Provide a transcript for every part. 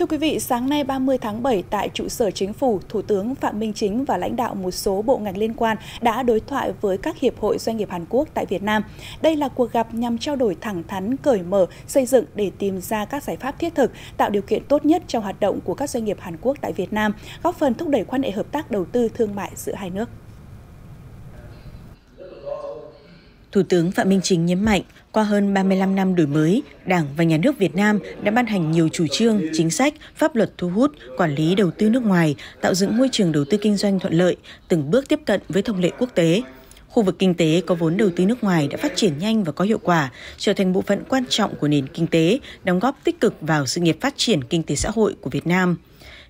Thưa quý vị, sáng nay 30 tháng 7 tại trụ sở chính phủ, Thủ tướng Phạm Minh Chính và lãnh đạo một số bộ ngành liên quan đã đối thoại với các hiệp hội doanh nghiệp Hàn Quốc tại Việt Nam. Đây là cuộc gặp nhằm trao đổi thẳng thắn, cởi mở, xây dựng để tìm ra các giải pháp thiết thực, tạo điều kiện tốt nhất cho hoạt động của các doanh nghiệp Hàn Quốc tại Việt Nam, góp phần thúc đẩy quan hệ hợp tác đầu tư thương mại giữa hai nước. Thủ tướng Phạm Minh Chính nhấn mạnh, qua hơn 35 năm đổi mới, Đảng và Nhà nước Việt Nam đã ban hành nhiều chủ trương, chính sách, pháp luật thu hút, quản lý đầu tư nước ngoài, tạo dựng môi trường đầu tư kinh doanh thuận lợi, từng bước tiếp cận với thông lệ quốc tế, Khu vực kinh tế có vốn đầu tư nước ngoài đã phát triển nhanh và có hiệu quả, trở thành bộ phận quan trọng của nền kinh tế, đóng góp tích cực vào sự nghiệp phát triển kinh tế xã hội của Việt Nam.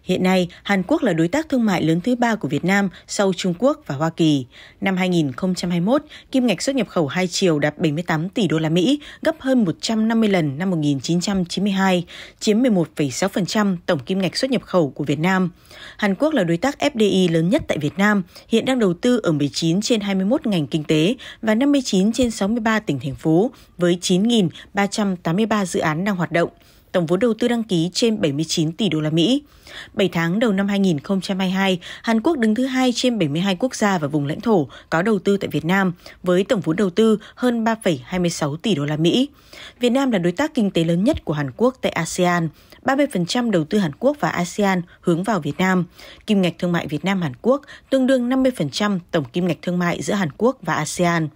Hiện nay, Hàn Quốc là đối tác thương mại lớn thứ ba của Việt Nam sau Trung Quốc và Hoa Kỳ. Năm 2021, kim ngạch xuất nhập khẩu hai chiều đạt 78 tỷ đô la Mỹ, gấp hơn 150 lần năm 1992, chiếm 11,6% tổng kim ngạch xuất nhập khẩu của Việt Nam. Hàn Quốc là đối tác FDI lớn nhất tại Việt Nam, hiện đang đầu tư ở 19 trên 21 ngành kinh tế và 59 trên 63 tỉnh thành phố với 9.383 dự án đang hoạt động tổng vốn đầu tư đăng ký trên 79 tỷ đô la Mỹ. 7 tháng đầu năm 2022, Hàn Quốc đứng thứ hai trên 72 quốc gia và vùng lãnh thổ có đầu tư tại Việt Nam với tổng vốn đầu tư hơn 3,26 tỷ đô la Mỹ. Việt Nam là đối tác kinh tế lớn nhất của Hàn Quốc tại ASEAN. 30% đầu tư Hàn Quốc và ASEAN hướng vào Việt Nam. Kim ngạch thương mại Việt Nam Hàn Quốc tương đương 50% tổng kim ngạch thương mại giữa Hàn Quốc và ASEAN.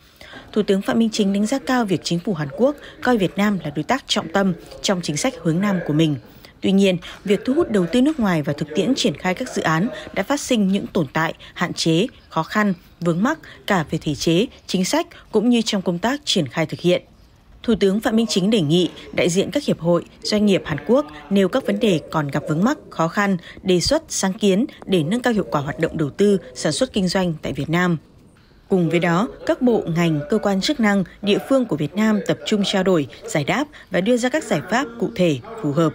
Thủ tướng Phạm Minh Chính đánh giá cao việc chính phủ Hàn Quốc coi Việt Nam là đối tác trọng tâm trong chính sách hướng Nam của mình. Tuy nhiên, việc thu hút đầu tư nước ngoài và thực tiễn triển khai các dự án đã phát sinh những tồn tại, hạn chế, khó khăn, vướng mắc cả về thể chế, chính sách cũng như trong công tác triển khai thực hiện. Thủ tướng Phạm Minh Chính đề nghị đại diện các hiệp hội, doanh nghiệp Hàn Quốc nêu các vấn đề còn gặp vướng mắc, khó khăn, đề xuất sáng kiến để nâng cao hiệu quả hoạt động đầu tư, sản xuất kinh doanh tại Việt Nam. Cùng với đó, các bộ, ngành, cơ quan chức năng, địa phương của Việt Nam tập trung trao đổi, giải đáp và đưa ra các giải pháp cụ thể, phù hợp.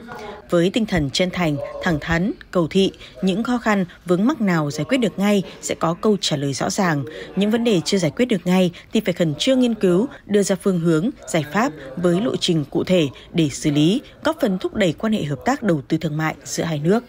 Với tinh thần chân thành, thẳng thắn, cầu thị, những khó khăn, vướng mắc nào giải quyết được ngay sẽ có câu trả lời rõ ràng. Những vấn đề chưa giải quyết được ngay thì phải khẩn trương nghiên cứu, đưa ra phương hướng, giải pháp với lộ trình cụ thể để xử lý, góp phần thúc đẩy quan hệ hợp tác đầu tư thương mại giữa hai nước.